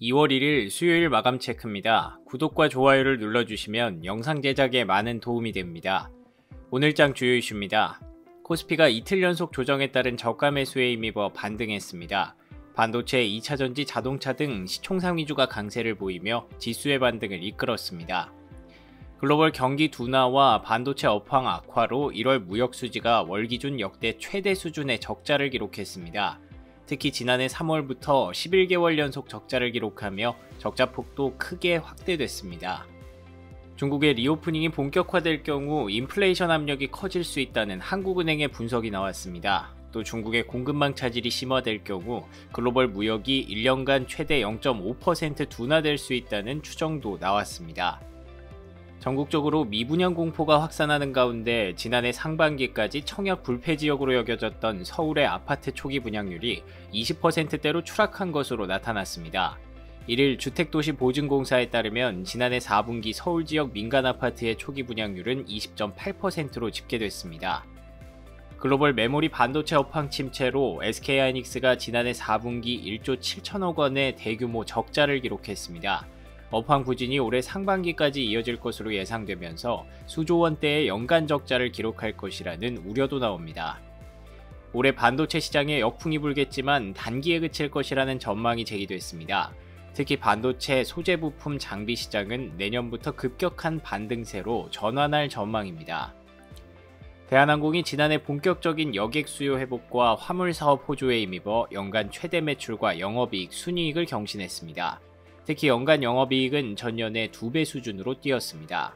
2월 1일 수요일 마감 체크입니다. 구독과 좋아요를 눌러주시면 영상 제작에 많은 도움이 됩니다. 오늘 장 주요 이슈입니다. 코스피가 이틀 연속 조정에 따른 저가 매수에 힘입어 반등했습니다. 반도체, 2차전지, 자동차 등 시총상 위주가 강세를 보이며 지수의 반등을 이끌었습니다. 글로벌 경기 둔화와 반도체 업황 악화로 1월 무역 수지가 월 기준 역대 최대 수준의 적자를 기록했습니다. 특히 지난해 3월부터 11개월 연속 적자를 기록하며 적자폭도 크게 확대됐습니다. 중국의 리오프닝이 본격화될 경우 인플레이션 압력이 커질 수 있다는 한국은행의 분석이 나왔습니다. 또 중국의 공급망 차질이 심화될 경우 글로벌 무역이 1년간 최대 0.5% 둔화될 수 있다는 추정도 나왔습니다. 전국적으로 미분양 공포가 확산하는 가운데 지난해 상반기까지 청약 불패 지역으로 여겨졌던 서울의 아파트 초기 분양률이 20%대로 추락한 것으로 나타났습니다. 1일 주택도시보증공사에 따르면 지난해 4분기 서울 지역 민간 아파트의 초기 분양률은 20.8%로 집계됐습니다. 글로벌 메모리 반도체 업황 침체로 SK하이닉스가 지난해 4분기 1조 7천억 원의 대규모 적자를 기록했습니다. 업황 부진이 올해 상반기까지 이어질 것으로 예상되면서 수조원대의 연간 적자를 기록할 것이라는 우려도 나옵니다. 올해 반도체 시장에 역풍이 불겠지만 단기에 그칠 것이라는 전망이 제기됐습니다. 특히 반도체 소재 부품 장비 시장은 내년부터 급격한 반등세로 전환할 전망입니다. 대한항공이 지난해 본격적인 여객 수요 회복과 화물 사업 호조에 힘입어 연간 최대 매출과 영업이익 순이익을 경신했습니다. 특히 연간 영업이익은 전년의 2배 수준으로 뛰었습니다.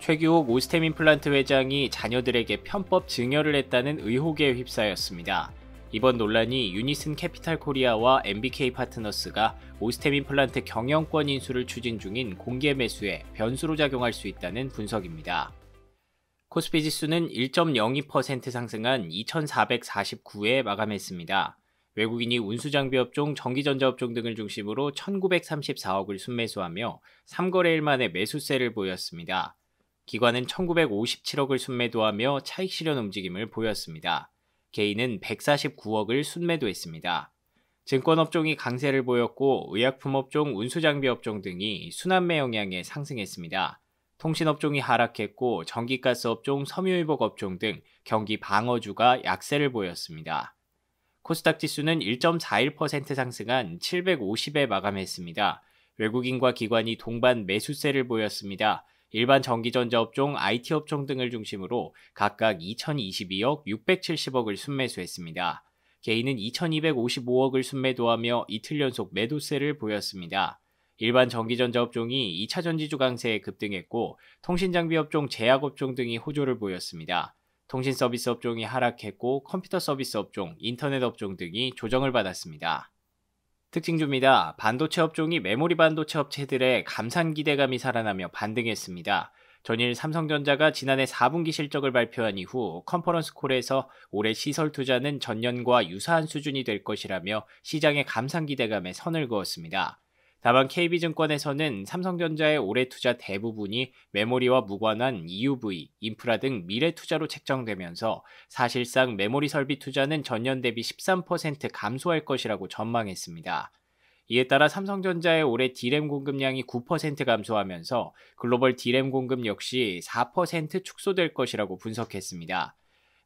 최규옥 오스템 임플란트 회장이 자녀들에게 편법 증여를 했다는 의혹에 휩싸였습니다. 이번 논란이 유니슨 캐피탈 코리아와 MBK 파트너스가 오스템 임플란트 경영권 인수를 추진 중인 공개 매수에 변수로 작용할 수 있다는 분석입니다. 코스피 지수는 1.02% 상승한 2449에 마감했습니다. 외국인이 운수장비업종, 전기전자업종 등을 중심으로 1934억을 순매수하며 3거래일 만에 매수세를 보였습니다. 기관은 1957억을 순매도하며 차익 실현 움직임을 보였습니다. 개인은 149억을 순매도했습니다. 증권업종이 강세를 보였고 의약품업종, 운수장비업종 등이 순환매 영향에 상승했습니다. 통신업종이 하락했고 전기가스업종, 섬유유복업종 등 경기 방어주가 약세를 보였습니다. 코스닥 지수는 1.41% 상승한 750에 마감했습니다. 외국인과 기관이 동반 매수세를 보였습니다. 일반 전기전자 업종, IT 업종 등을 중심으로 각각 2022억 670억을 순매수했습니다. 개인은 2255억을 순매도하며 이틀 연속 매도세를 보였습니다. 일반 전기전자 업종이 2차 전지주 강세에 급등했고 통신장비 업종, 제약업종 등이 호조를 보였습니다. 통신 서비스 업종이 하락했고 컴퓨터 서비스 업종, 인터넷 업종 등이 조정을 받았습니다. 특징주입니다. 반도체 업종이 메모리 반도체 업체들의 감산 기대감이 살아나며 반등했습니다. 전일 삼성전자가 지난해 4분기 실적을 발표한 이후 컨퍼런스 콜에서 올해 시설 투자는 전년과 유사한 수준이 될 것이라며 시장의 감상 기대감에 선을 그었습니다. 다만 KB증권에서는 삼성전자의 올해 투자 대부분이 메모리와 무관한 EUV, 인프라 등 미래 투자로 책정되면서 사실상 메모리 설비 투자는 전년 대비 13% 감소할 것이라고 전망했습니다. 이에 따라 삼성전자의 올해 디램 공급량이 9% 감소하면서 글로벌 디램 공급 역시 4% 축소될 것이라고 분석했습니다.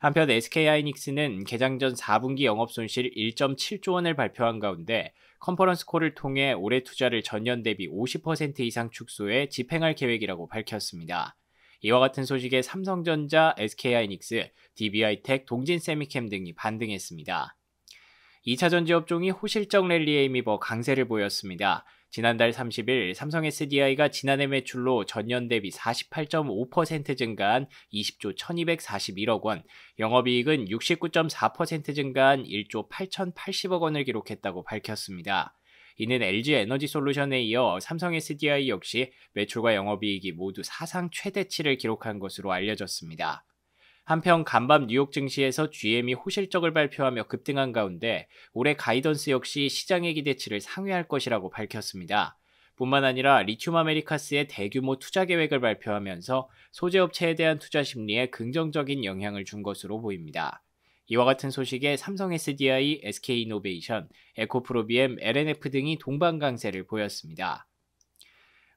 한편 SK 하이닉스는 개장 전 4분기 영업 손실 1.7조 원을 발표한 가운데 컨퍼런스 콜을 통해 올해 투자를 전년 대비 50% 이상 축소해 집행할 계획이라고 밝혔습니다. 이와 같은 소식에 삼성전자, SK하이닉스, DBI텍, 동진세미캠 등이 반등했습니다. 2차 전지 업종이 호실적 랠리에 힘입어 강세를 보였습니다. 지난달 30일 삼성 SDI가 지난해 매출로 전년 대비 48.5% 증가한 20조 1241억 원, 영업이익은 69.4% 증가한 1조 8080억 원을 기록했다고 밝혔습니다. 이는 LG 에너지 솔루션에 이어 삼성 SDI 역시 매출과 영업이익이 모두 사상 최대치를 기록한 것으로 알려졌습니다. 한편 간밤 뉴욕 증시에서 GM이 호실적을 발표하며 급등한 가운데 올해 가이던스 역시 시장의 기대치를 상회할 것이라고 밝혔습니다. 뿐만 아니라 리튬 아메리카스의 대규모 투자 계획을 발표하면서 소재 업체에 대한 투자 심리에 긍정적인 영향을 준 것으로 보입니다. 이와 같은 소식에 삼성 SDI, SK이노베이션, 에코프로비엠, LNF 등이 동반 강세를 보였습니다.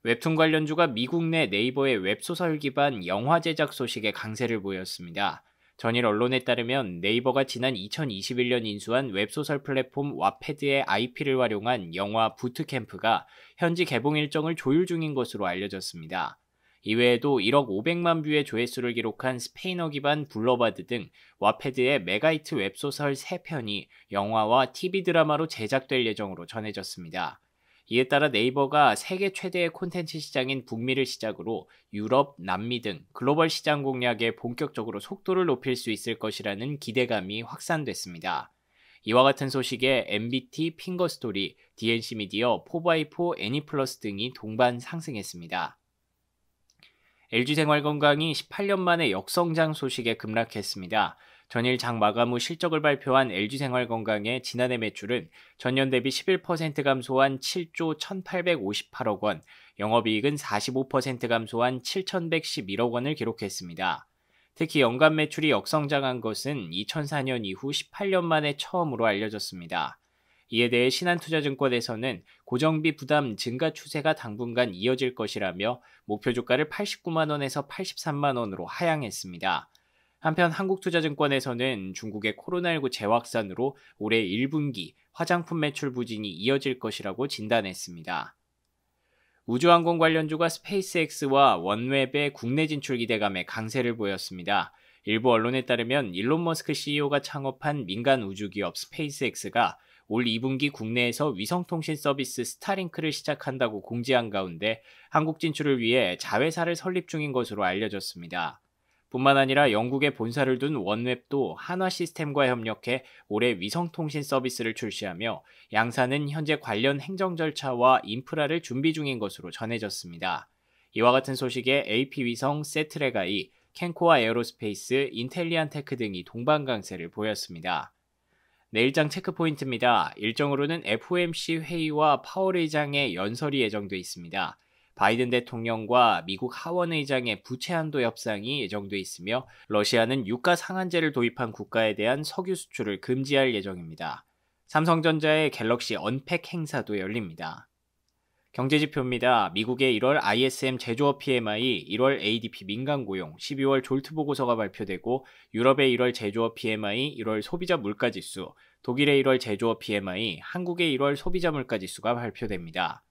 웹툰 관련주가 미국 내 네이버의 웹소설 기반 영화 제작 소식에 강세를 보였습니다. 전일 언론에 따르면 네이버가 지난 2021년 인수한 웹소설 플랫폼 와패드의 IP를 활용한 영화 부트캠프가 현지 개봉 일정을 조율 중인 것으로 알려졌습니다. 이외에도 1억 500만 뷰의 조회수를 기록한 스페인어 기반 블러바드 등 와패드의 메가히트 웹소설 3편이 영화와 TV 드라마로 제작될 예정으로 전해졌습니다. 이에 따라 네이버가 세계 최대의 콘텐츠 시장인 북미를 시작으로 유럽, 남미 등 글로벌 시장 공략에 본격적으로 속도를 높일 수 있을 것이라는 기대감이 확산됐습니다. 이와 같은 소식에 MBT, 핑거스토리, DNC 미디어, 4x4, 애니플러스 등이 동반 상승했습니다. LG생활건강이 18년 만에 역성장 소식에 급락했습니다. 전일 장 마감 후 실적을 발표한 LG생활건강의 지난해 매출은 전년 대비 11% 감소한 7조 1,858억 원, 영업이익은 45% 감소한 7,111억 원을 기록했습니다. 특히 연간 매출이 역성장한 것은 2004년 이후 18년 만에 처음으로 알려졌습니다. 이에 대해 신한투자증권에서는 고정비 부담 증가 추세가 당분간 이어질 것이라며 목표 주가를 89만 원에서 83만 원으로 하향했습니다. 한편 한국투자증권에서는 중국의 코로나19 재확산으로 올해 1분기 화장품 매출 부진이 이어질 것이라고 진단했습니다. 우주항공 관련주가 스페이스X와 원웹의 국내 진출 기대감에 강세를 보였습니다. 일부 언론에 따르면 일론 머스크 CEO가 창업한 민간 우주기업 스페이스X가 올 2분기 국내에서 위성통신 서비스 스타링크를 시작한다고 공지한 가운데 한국 진출을 위해 자회사를 설립 중인 것으로 알려졌습니다. 뿐만 아니라 영국에 본사를 둔 원웹도 한화 시스템과 협력해 올해 위성통신 서비스를 출시하며 양사는 현재 관련 행정 절차와 인프라를 준비 중인 것으로 전해졌습니다. 이와 같은 소식에 AP위성, 세트레가이, 캔코아 에어로스페이스, 인텔리안테크 등이 동반 강세를 보였습니다. 내일장 체크포인트입니다. 일정으로는 FOMC 회의와 파월 의장의 연설이 예정돼 있습니다. 바이든 대통령과 미국 하원의장의 부채 한도 협상이 예정돼 있으며 러시아는 유가 상한제를 도입한 국가에 대한 석유 수출을 금지할 예정입니다. 삼성전자의 갤럭시 언팩 행사도 열립니다. 경제지표입니다. 미국의 1월 ISM 제조업 PMI, 1월 ADP 민간 고용, 12월 졸트 보고서가 발표되고 유럽의 1월 제조업 PMI, 1월 소비자 물가지수, 독일의 1월 제조업 PMI, 한국의 1월 소비자 물가지수가 발표됩니다.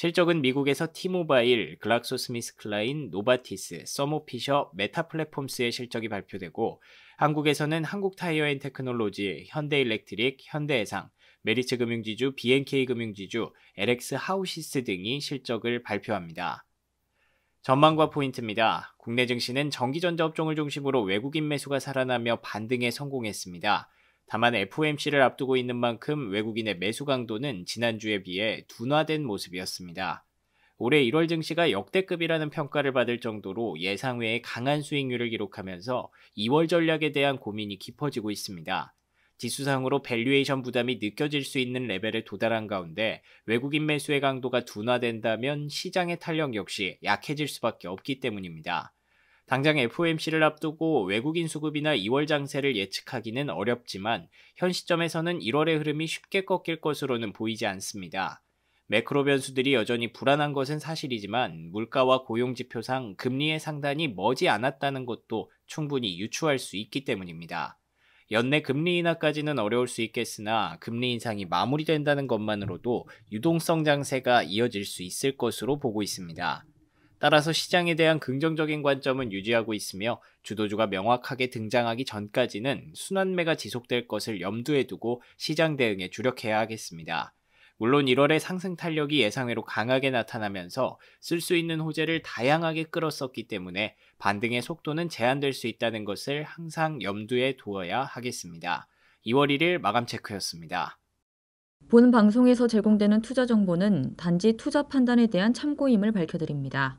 실적은 미국에서 티모바일, 글락소스미스클라인, 노바티스, 써모피셔 메타플랫폼스의 실적이 발표되고 한국에서는 한국타이어앤테크놀로지, 현대일렉트릭, 현대해상, 메리츠금융지주, BNK금융지주, LX하우시스 등이 실적을 발표합니다. 전망과 포인트입니다. 국내 증시는 전기전자 업종을 중심으로 외국인 매수가 살아나며 반등에 성공했습니다. 다만 FOMC를 앞두고 있는 만큼 외국인의 매수 강도는 지난주에 비해 둔화된 모습이었습니다. 올해 1월 증시가 역대급이라는 평가를 받을 정도로 예상 외의 강한 수익률을 기록하면서 2월 전략에 대한 고민이 깊어지고 있습니다. 지수상으로 밸류에이션 부담이 느껴질 수 있는 레벨에 도달한 가운데 외국인 매수의 강도가 둔화된다면 시장의 탄력 역시 약해질 수밖에 없기 때문입니다. 당장 FOMC를 앞두고 외국인 수급이나 2월 장세를 예측하기는 어렵지만 현 시점에서는 1월의 흐름이 쉽게 꺾일 것으로는 보이지 않습니다. 매크로 변수들이 여전히 불안한 것은 사실이지만 물가와 고용 지표상 금리의 상단이 머지 않았다는 것도 충분히 유추할 수 있기 때문입니다. 연내 금리 인하까지는 어려울 수 있겠으나 금리 인상이 마무리된다는 것만으로도 유동성 장세가 이어질 수 있을 것으로 보고 있습니다. 따라서 시장에 대한 긍정적인 관점은 유지하고 있으며 주도주가 명확하게 등장하기 전까지는 순환매가 지속될 것을 염두에 두고 시장 대응에 주력해야 하겠습니다. 물론 1월에 상승 탄력이 예상외로 강하게 나타나면서 쓸 수 있는 호재를 다양하게 끌었었기 때문에 반등의 속도는 제한될 수 있다는 것을 항상 염두에 두어야 하겠습니다. 2월 1일 마감 체크였습니다. 본 방송에서 제공되는 투자 정보는 단지 투자 판단에 대한 참고임을 밝혀드립니다.